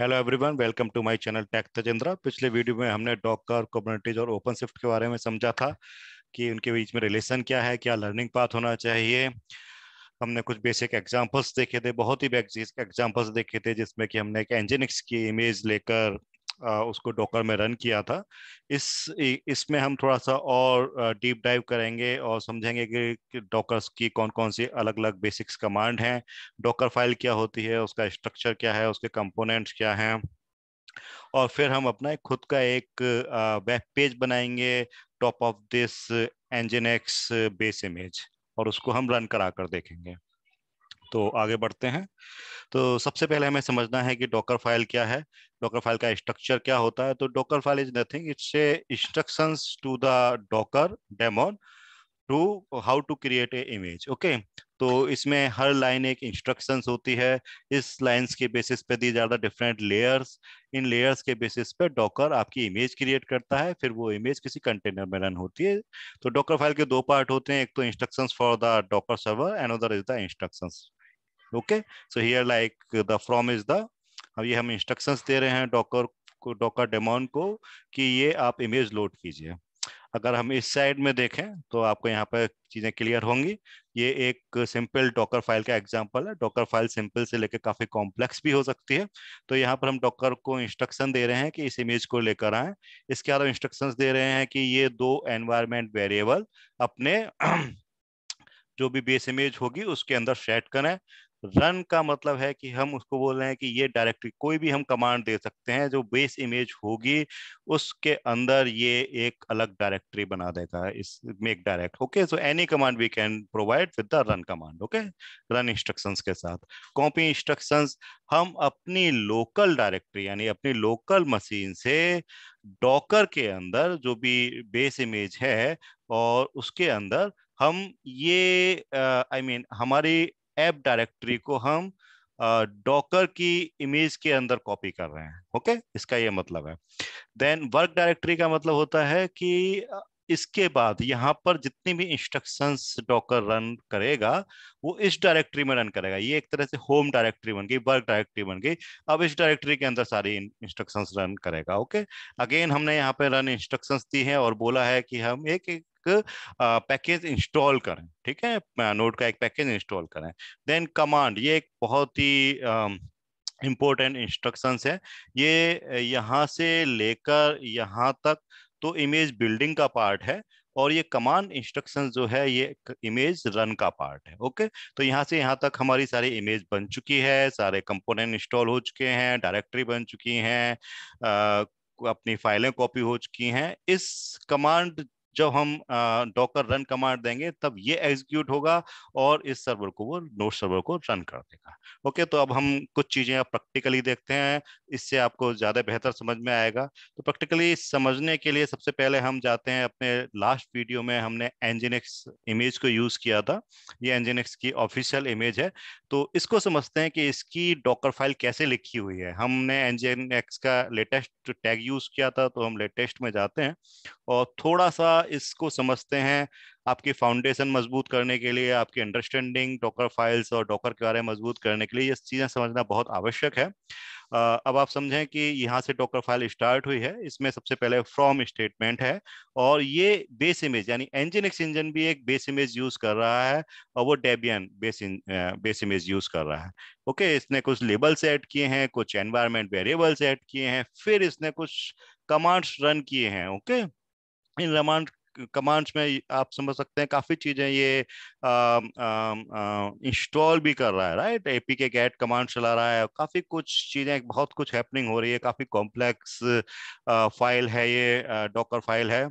Hello everyone welcome to my channel tech Tajendra पिछले video में हमने डॉकर कम्युनिटीज और ओपन शिफ्ट के बारे में समझा था कि उनके बीच में रिलेशन क्या है क्या लर्निंग पाथ होना चाहिए हमने कुछ बेसिक एग्जांपल्स देखे थे बहुत ही बेसिक एग्जांपल्स देखे थे जिसमें कि हमने एक एंजिनिक्स की इमेज लेकर उसको डॉकर में रन किया था इस इसमें हम थोड़ा सा और डीप डाइव करेंगे और समझेंगे कि डॉकर्स की कौन कौन सी अलग अलग बेसिक्स कमांड हैं डॉकर फाइल क्या होती है उसका स्ट्रक्चर क्या है उसके कंपोनेंट्स क्या हैं और फिर हम अपना खुद का एक वेब पेज बनाएंगे top of this Nginx base image और उसको हम रन करा कर देखेंगे तो आगे बढ़ते हैं तो सबसे पहले हमें समझना है कि डॉकर फाइल क्या है डॉकर फाइल का स्ट्रक्चर क्या होता है तो Docker Dockerfile is nothing it's a instruction to the Docker daemon to how to create a image okay तो इसमें हर लाइन एक इंस्ट्रक्शंस होती है इस लाइन के बेसिस पे दी जाता डिफरेंट लेयर्स इन लेयर्स के बेसिस पे डॉकर आपकी इमेज क्रिएट करता है फिर वो इमेज किसी कंटेनर में रन होती है तो डॉकर फाइल के दो पार्ट होते हैं एक तो instructions for the Docker server and other is the instructions okay so here like the from is the अब ये हम इंस्ट्रक्शंस दे रहे हैं डॉकर को डॉकर डेमोन को कि ये आप इमेज लोड कीजिए अगर हम इस साइड में देखें तो आपको यहाँ पर चीज़ें क्लियर होंगी ये एक सिंपल डॉकर फाइल का एग्जांपल है डॉकर फाइल सिंपल से लेकर काफ़ी कॉम्प्लेक्स भी हो सकती है तो यहाँ पर हम डॉकर को इंस्ट्रक्शन दे रहे हैं कि इस इमेज को लेकर आए इसके अलावा इंस्ट्रक्शंस दे रहे हैं कि ये दो एनवायरमेंट वेरिएबल अपने जो भी बेस इमेज होगी उसके अंदर सेट करें रन का मतलब है कि हम उसको बोल रहे हैं कि ये डायरेक्टरी कोई भी हम कमांड दे सकते हैं जो बेस इमेज होगी उसके अंदर ये एक अलग डायरेक्टरी बना देगा इस make direct okay so any command we can provide with the run command okay run instructions के साथ कॉपी इंस्ट्रक्शंस हम अपनी लोकल डायरेक्टरी यानी अपनी लोकल मशीन से डॉकर के अंदर जो भी बेस इमेज है और उसके अंदर हम ये I uh, mean I mean, हमारी एप डायरेक्टरी को हम डॉकर uh, की इमेज के अंदर कॉपी कर रहे हैं ओके okay? इसका ये मतलब है देन वर्क डायरेक्टरी का मतलब होता है कि इसके बाद यहाँ पर जितनी भी इंस्ट्रक्शंस डॉकर रन करेगा वो इस डायरेक्टरी में रन करेगा ये एक तरह से होम डायरेक्टरी बन गई वर्क डायरेक्टरी बन गई अब इस डायरेक्टरी के अंदर सारी इंस्ट्रक्शंस रन करेगा ओके अगेन हमने यहाँ पे रन इंस्ट्रक्शंस दी हैं और बोला है कि हम एक एक पैकेज इंस्टॉल करें ठीक है नोट का एक पैकेज इंस्टॉल करें देन कमांड ये एक बहुत ही इम्पोर्टेंट इंस्ट्रक्शंस है ये यहाँ से लेकर यहाँ तक तो इमेज बिल्डिंग का पार्ट है और ये कमांड इंस्ट्रक्शन जो है ये इमेज रन का पार्ट है ओके तो यहाँ से यहाँ तक हमारी सारी इमेज बन चुकी है सारे कंपोनेंट इंस्टॉल हो चुके हैं डायरेक्टरी बन चुकी हैं अपनी फाइलें कॉपी हो चुकी हैं इस कमांड जब हम डॉकर रन कमांड देंगे तब ये एग्जीक्यूट होगा और इस सर्वर को वो नोट सर्वर को रन कर देगा ओके तो अब हम कुछ चीजें प्रैक्टिकली देखते हैं इससे आपको ज्यादा बेहतर समझ में आएगा तो प्रैक्टिकली समझने के लिए सबसे पहले हम जाते हैं अपने लास्ट वीडियो में हमने एनजिनेक्स इमेज को यूज किया था ये एनजिनेक्स की ऑफिशियल इमेज है तो इसको समझते हैं कि इसकी डॉकर फाइल कैसे लिखी हुई है हमने एनजिनेक्स का लेटेस्ट टैग यूज किया था तो हम लेटेस्ट में जाते हैं और थोड़ा सा इसको समझते हैं आपकी फाउंडेशन मजबूत करने के लिए आपकी अंडरस्टैंडिंग डॉकर फाइल्स और डॉकर के बारे में मजबूत करने के लिए ये चीज़ें समझना बहुत आवश्यक है अब आप समझें कि यहाँ से डॉकर फाइल स्टार्ट हुई है इसमें सबसे पहले फ्रॉम स्टेटमेंट है और ये बेस इमेज यानी एंजिन एक्स इंजन भी एक बेस इमेज यूज़ कर रहा है और वो Debian base base image use कर रहा है ओके इसने कुछ लेबल्स ऐड किए हैं कुछ एनवायरमेंट वेरिएबल्स ऐड किए हैं फिर इसने कुछ कमांड्स रन किए हैं ओके इन रमांड कमांड्स में आप समझ सकते हैं काफी चीजें ये इंस्टॉल भी कर रहा है right A P K get command चला रहा है काफी कुछ चीजें बहुत कुछ हैपनिंग हो रही है काफी कॉम्प्लेक्स फाइल है ये डॉकर फाइल है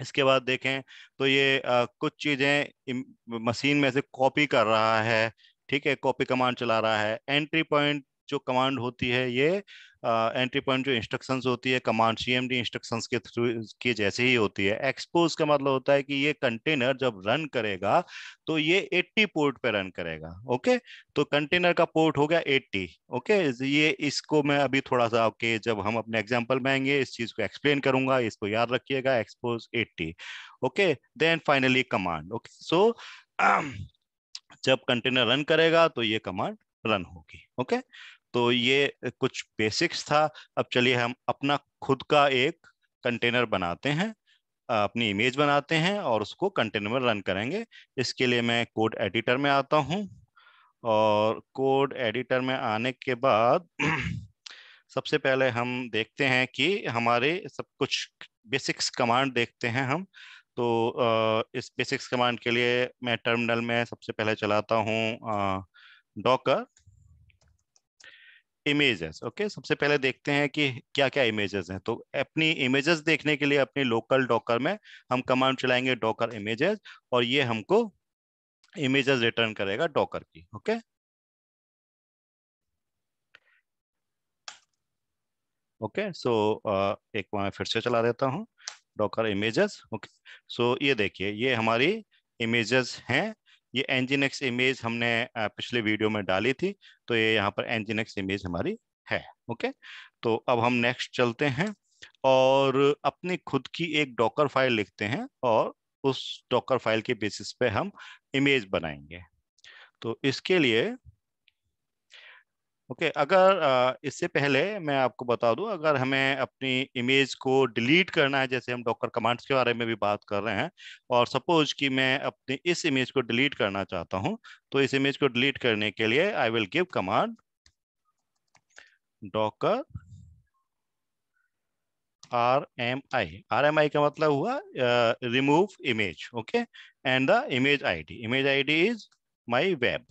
इसके बाद देखें तो ये आ, कुछ चीजें मशीन में से कॉपी कर रहा है ठीक है कॉपी कमांड चला रहा है एंट्री पॉइंट जो कमांड होती है ये एंट्री पॉइंट जो इंस्ट्रक्शंस होती है कमांड सीएमडी इंस्ट्रक्शंस के थ्रू के जैसे ही होती है एक्सपोज का मतलब होता है कि ये कंटेनर जब रन करेगा तो ये 80 पोर्ट पे रन करेगा ओके तो कंटेनर का पोर्ट हो गया 80 ओके ये इसको मैं अभी थोड़ा सा ओके जब हम अपने एग्जांपल में आएंगे इस चीज को एक्सप्लेन करूंगा इसको याद रखिएगा expose eighty okay then finally command okay so जब कंटेनर रन करेगा तो ये कमांड रन होगी ओके okay? तो ये कुछ बेसिक्स था अब चलिए हम अपना खुद का एक कंटेनर बनाते हैं अपनी इमेज बनाते हैं और उसको कंटेनर में रन करेंगे इसके लिए मैं कोड एडिटर में आता हूँ और कोड एडिटर में आने के बाद सबसे पहले हम देखते हैं कि हमारे सब कुछ बेसिक्स कमांड देखते हैं हम तो इस बेसिक्स कमांड के लिए मैं टर्मिनल में सबसे पहले चलाता हूँ डॉकर इमेजेस ओके सबसे पहले देखते हैं कि क्या क्या इमेजेस हैं तो अपनी इमेजेस देखने के लिए अपने लोकल डॉकर में हम कमांड चलाएंगे डॉकर इमेजेस और ये हमको इमेजेस रिटर्न करेगा डॉकर की okay okay? Okay okay, so so, uh, एक मैं फिर से चला देता हूँ डॉकर इमेजेस ओके सो ये देखिए ये हमारी इमेजेस हैं ये एनजीनेक्स इमेज हमने पिछले वीडियो में डाली थी तो ये यहाँ पर एनजीनेक्स इमेज हमारी है ओके तो अब हम नेक्स्ट चलते हैं और अपनी खुद की एक डॉकर फाइल लिखते हैं और उस डॉकर फाइल के बेसिस पे हम इमेज बनाएंगे तो इसके लिए ओके okay, अगर इससे पहले मैं आपको बता दूं अगर हमें अपनी इमेज को डिलीट करना है जैसे हम डॉक्टर कमांड्स के बारे में भी बात कर रहे हैं और सपोज कि मैं अपनी इस इमेज को डिलीट करना चाहता हूं तो इस इमेज को डिलीट करने के लिए I will give command Docker R M I R M I का मतलब हुआ remove image okay and the image I D image I D is my web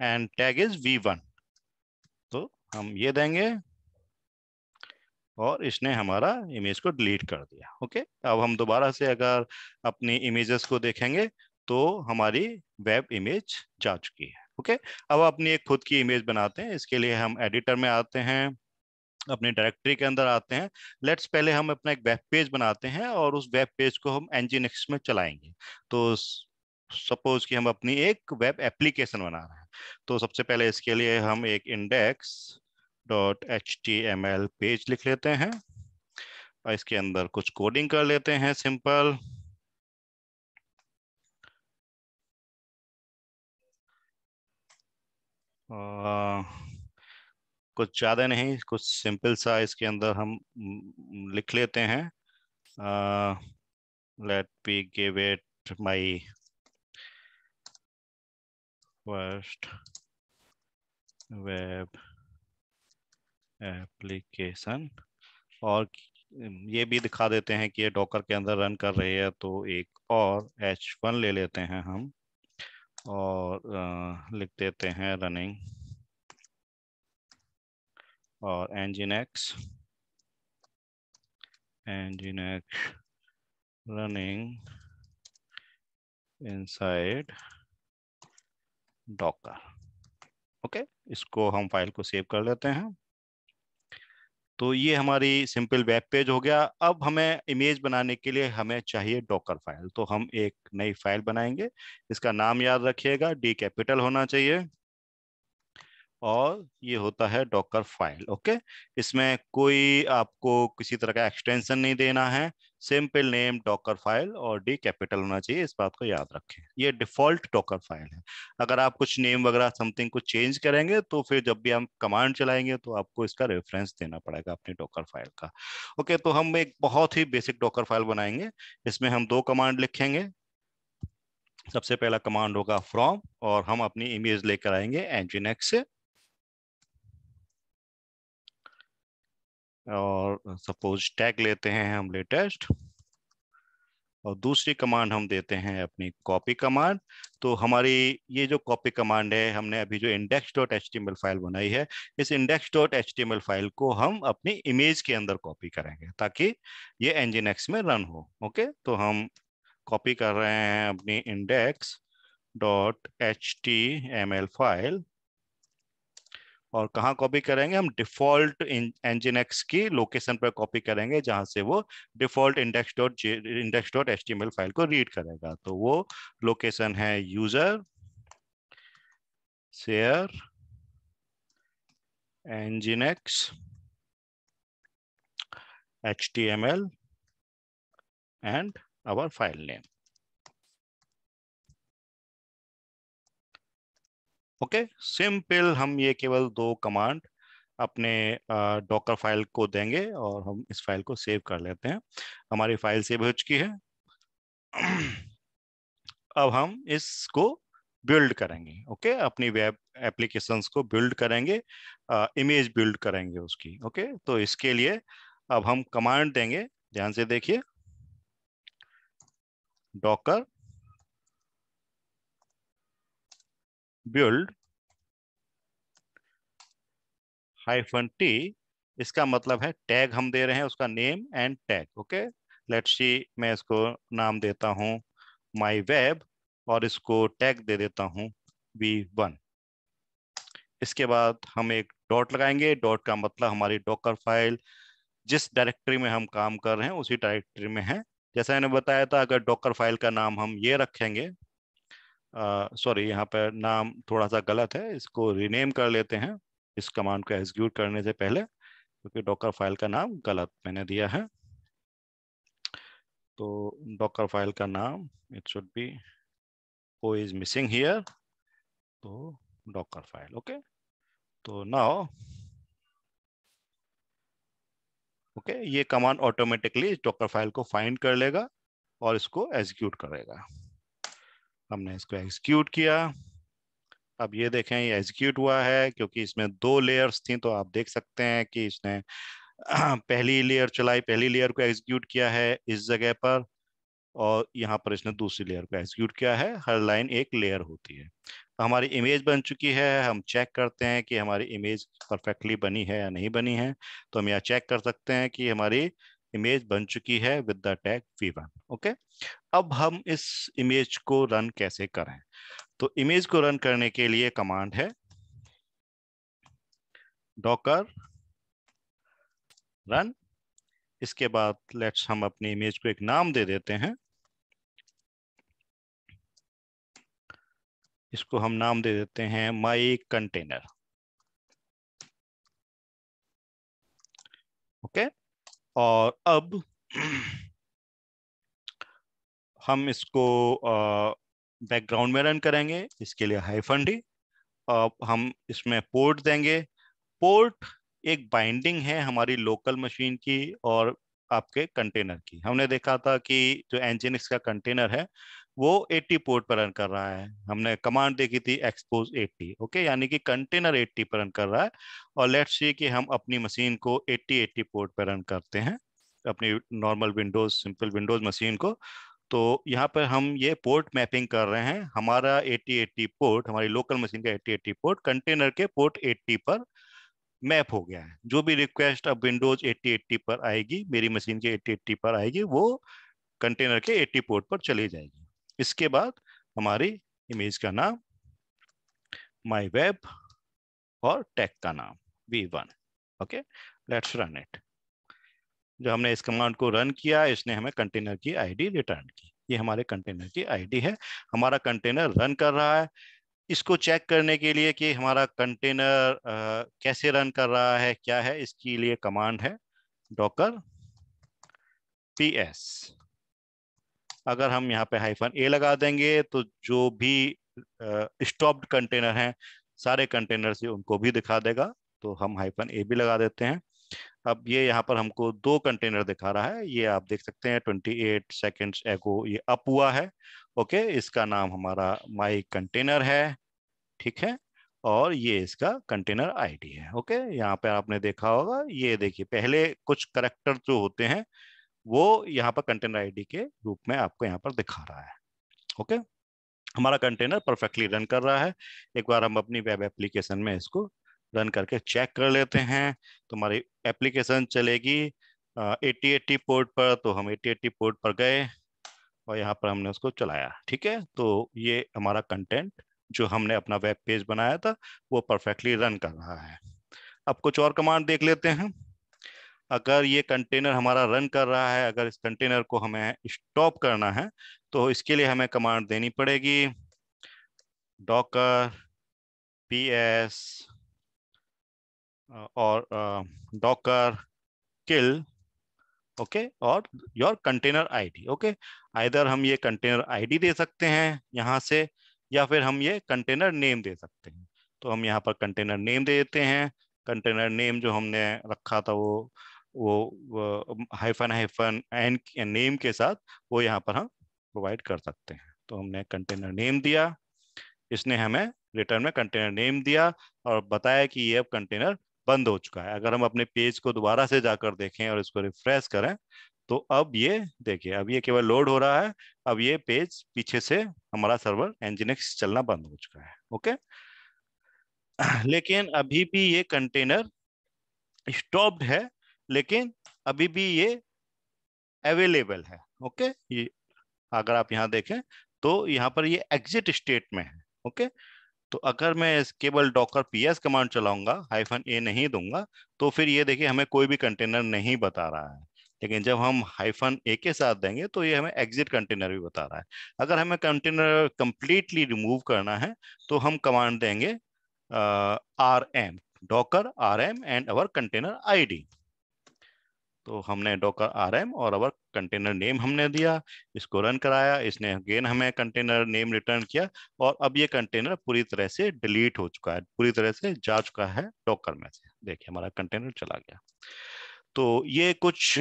and tag is V one तो हम ये देंगे और इसने हमारा इमेज को डिलीट कर दिया ओके अब हम दोबारा से अगर अपनी इमेजेस को देखेंगे तो हमारी वेब इमेज जा चुकी है ओके अब अपनी एक खुद की इमेज बनाते हैं इसके लिए हम एडिटर में आते हैं अपने डायरेक्टरी के अंदर आते हैं लेट्स पहले हम अपना एक वेब पेज बनाते हैं और उस वेब पेज को हम एनजीनिक्स में चलाएंगे तो सपोज कि हम अपनी एक वेब एप्लीकेशन बना रहे हैं तो सबसे पहले इसके लिए हम एक index dot H T M L page लिख लेते हैं और इसके अंदर कुछ कोडिंग कर लेते हैं सिंपल आ, कुछ ज़्यादा नहीं कुछ सिंपल सा इसके अंदर हम लिख लेते हैं let be give it my first web application और ये भी दिखा देते हैं कि ये डॉकर के अंदर रन कर रही है तो एक और एच वन ले लेते हैं हम और लिख देते हैं रनिंग और nginx nginx running inside Docker okay इसको हम फाइल को सेव कर लेते हैं तो ये हमारी सिंपल वेब पेज हो गया अब हमें इमेज बनाने के लिए हमें चाहिए डॉकर फाइल तो हम एक नई फाइल बनाएंगे इसका नाम याद रखिएगा डी कैपिटल होना चाहिए और ये होता है डॉकर फाइल ओके इसमें कोई आपको किसी तरह का एक्सटेंशन नहीं देना है सिंपल नेम डॉकर फाइल और डी कैपिटल होना चाहिए इस बात को याद रखें ये डिफॉल्ट डॉकर फाइल है अगर आप कुछ नेम वगैरह समथिंग कुछ चेंज करेंगे तो फिर जब भी हम कमांड चलाएंगे तो आपको इसका रेफरेंस देना पड़ेगा अपने डॉकर फाइल का ओके तो हम एक बहुत ही बेसिक डॉकर फाइल बनाएंगे इसमें हम दो कमांड लिखेंगे सबसे पहला कमांड होगा फ्रॉम और हम अपनी इमेज लेकर आएंगे एनजीनेक्स से और सपोज टैग लेते हैं हम लेटेस्ट और दूसरी कमांड हम देते हैं अपनी कॉपी कमांड तो हमारी ये जो कॉपी कमांड है हमने अभी जो इंडेक्स डॉट एच फाइल बनाई है इस इंडेक्स डॉट एच फाइल को हम अपनी इमेज के अंदर कॉपी करेंगे ताकि ये एंजिन एक्स में रन हो ओके तो हम कॉपी कर रहे हैं अपनी इंडेक्स डॉट एच फाइल और कहाँ कॉपी करेंगे हम डिफॉल्ट एनजिनेक्स की लोकेशन पर कॉपी करेंगे जहाँ से वो default index dot index dot H file को रीड करेगा तो वो लोकेशन है user share H T M L and our file name okay simple हम ये केवल दो कमांड अपने डॉकर फाइल को देंगे और हम इस फाइल को सेव कर लेते हैं हमारी फाइल सेव हो चुकी है अब हम इसको बिल्ड करेंगे ओके okay? अपनी वेब एप्लीकेशंस को बिल्ड करेंगे इमेज बिल्ड करेंगे उसकी ओके okay? तो इसके लिए अब हम कमांड देंगे ध्यान से देखिए डॉकर build hyphen t इसका मतलब है टैग हम दे रहे हैं उसका name and tag okay let's see मैं इसको नाम देता हूँ माय वेब और इसको टैग दे देता हूं वी वन इसके बाद हम एक डॉट लगाएंगे डॉट का मतलब हमारी डॉकर फाइल जिस डायरेक्टरी में हम काम कर रहे हैं उसी डायरेक्टरी में है जैसा मैंने बताया था अगर डॉकर फाइल का नाम हम ये रखेंगे सॉरी यहाँ पर नाम थोड़ा सा गलत है इसको रीनेम कर लेते हैं इस कमांड को एग्जीक्यूट करने से पहले क्योंकि डॉकर फाइल का नाम गलत मैंने दिया है तो डॉकर फाइल का नाम it should be oh is missing here तो डॉकर फाइल ओके तो नाउ ओके ये कमांड ऑटोमेटिकली डॉकर फाइल को फाइंड कर लेगा और इसको एग्जीक्यूट करेगा हमने इसको एग्जीक्यूट किया अब ये देखें ये एग्जीक्यूट हुआ है क्योंकि इसमें दो लेयर्स थी तो आप देख सकते हैं कि इसने पहली लेयर चलाई पहली लेयर को एग्जीक्यूट किया है इस जगह पर और यहाँ पर इसने दूसरी लेयर को एग्जीक्यूट किया है हर लाइन एक लेयर होती है हमारी इमेज बन चुकी है हम चेक करते हैं कि हमारी इमेज परफेक्टली बनी है या नहीं बनी है तो हम यहाँ चेक कर सकते हैं कि हमारी इमेज बन चुकी है with the tag v1 okay अब हम इस इमेज को रन कैसे करें तो इमेज को रन करने के लिए कमांड है डॉकर रन इसके बाद लेट्स हम अपनी इमेज को एक नाम दे देते हैं इसको हम नाम दे देते हैं माई कंटेनर ओके okay? और अब हम इसको बैकग्राउंड में रन करेंगे इसके लिए हाइफन डी हम इसमें पोर्ट देंगे पोर्ट एक बाइंडिंग है हमारी लोकल मशीन की और आपके कंटेनर की हमने देखा था कि जो एनजिनिक्स का कंटेनर है वो 80 पोर्ट पर रन कर रहा है हमने कमांड देखी थी एक्सपोज 80 ओके यानी कि कंटेनर 80 पर रन कर रहा है और लेट्स सी कि हम अपनी मशीन को 80 80 पोर्ट पर रन करते हैं अपनी normal Windows simple Windows machine को तो यहाँ पर हम ये पोर्ट मैपिंग कर रहे हैं हमारा 80 80 पोर्ट हमारी लोकल मशीन का 80 80 पोर्ट कंटेनर के पोर्ट 80 पर मैप हो गया है जो भी रिक्वेस्ट अब विंडोज एट्टी पर आएगी मेरी मशीन के एट्टी पर आएगी वो कंटेनर के 80 पोर्ट पर चली जाएगी इसके बाद हमारी इमेज का नाम माई वेब और टैग का नाम V one okay let's run it जो हमने इस कमांड को रन किया इसने हमें कंटेनर की आईडी रिटर्न की ये हमारे कंटेनर की आईडी है हमारा कंटेनर रन कर रहा है इसको चेक करने के लिए कि हमारा कंटेनर कैसे रन कर रहा है क्या है इसके लिए कमांड है डॉकर पी एस अगर हम यहाँ पे हाइफन ए लगा देंगे तो जो भी स्टॉप्ड कंटेनर हैं सारे कंटेनर से उनको भी दिखा देगा तो हम हाइफन ए भी लगा देते हैं अब ये यहाँ पर हमको दो कंटेनर दिखा रहा है ये आप देख सकते हैं 28 एट सेकेंड्स एगो ये अप हुआ है ओके इसका नाम हमारा माई कंटेनर है ठीक है और ये इसका कंटेनर आईडी है ओके यहाँ पे आपने देखा होगा ये देखिए पहले कुछ करेक्टर जो होते हैं वो यहाँ पर कंटेनर आईडी के रूप में आपको यहाँ पर दिखा रहा है ओके हमारा कंटेनर परफेक्टली रन कर रहा है एक बार हम अपनी वेब एप्लीकेशन में इसको रन करके चेक कर लेते हैं तो हमारी एप्लीकेशन चलेगी एटी एट्टी पोर्ट पर तो हम एटी एट्टी पोर्ट पर गए और यहाँ पर हमने उसको चलाया ठीक है तो ये हमारा कंटेंट जो हमने अपना वेब पेज बनाया था वो परफेक्टली रन कर रहा है अब कुछ और कमांड देख लेते हैं अगर ये कंटेनर हमारा रन कर रहा है अगर इस कंटेनर को हमें स्टॉप करना है तो इसके लिए हमें कमांड देनी पड़ेगी डॉकर पी एस और डॉकर किल ओके और your container ID okay either हम ये कंटेनर आईडी दे सकते हैं यहाँ से या फिर हम ये कंटेनर नेम दे सकते हैं तो हम यहाँ पर कंटेनर नेम दे देते हैं कंटेनर नेम जो हमने रखा था वो वो हाइफन हाइफन एन नेम के साथ वो यहाँ पर हम प्रोवाइड कर सकते हैं तो हमने कंटेनर नेम दिया इसने हमें रिटर्न में कंटेनर नेम दिया और बताया कि ये अब कंटेनर बंद हो चुका है अगर हम अपने पेज को दोबारा से जाकर देखें और इसको रिफ्रेश करें तो अब ये देखिए अब ये केवल लोड हो रहा है अब ये पेज पीछे से हमारा सर्वर एंजिनेक्स चलना बंद हो चुका है ओके लेकिन अभी भी ये कंटेनर स्टॉप्ड है लेकिन अभी भी ये अवेलेबल है ओके ये अगर आप यहाँ देखें तो यहाँ पर ये एग्जिट स्टेट में है ओके तो अगर मैं केवल डॉकर एस कमांड चलाऊंगा हाइफन ए नहीं दूंगा तो फिर ये देखिए हमें कोई भी कंटेनर नहीं बता रहा है लेकिन जब हम हाइफन ए के साथ देंगे तो ये हमें एग्जिट कंटेनर भी बता रहा है अगर हमें कंटेनर कंप्लीटली रिमूव करना है तो हम कमांड देंगे R M Docker R M and our container I D तो हमने डॉकर आर एम और अवर कंटेनर नेम हमने दिया इसको रन कराया इसने अगेन हमें कंटेनर नेम रिटर्न किया और अब ये कंटेनर पूरी तरह से डिलीट हो चुका है पूरी तरह से जा चुका है डॉकर में से देखिए हमारा कंटेनर चला गया तो ये कुछ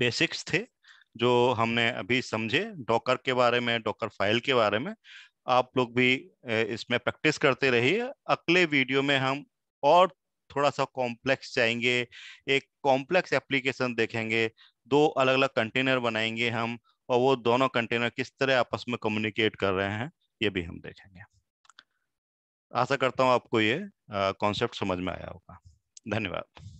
बेसिक्स थे जो हमने अभी समझे डॉकर के बारे में डॉकर फाइल के बारे में आप लोग भी इसमें प्रैक्टिस करते रहिए अगले वीडियो में हम और थोड़ा सा कॉम्प्लेक्स जाएंगे एक कॉम्प्लेक्स एप्लीकेशन देखेंगे दो अलग अलग कंटेनर बनाएंगे हम और वो दोनों कंटेनर किस तरह आपस में कम्युनिकेट कर रहे हैं ये भी हम देखेंगे आशा करता हूँ आपको ये कॉन्सेप्ट समझ में आया होगा धन्यवाद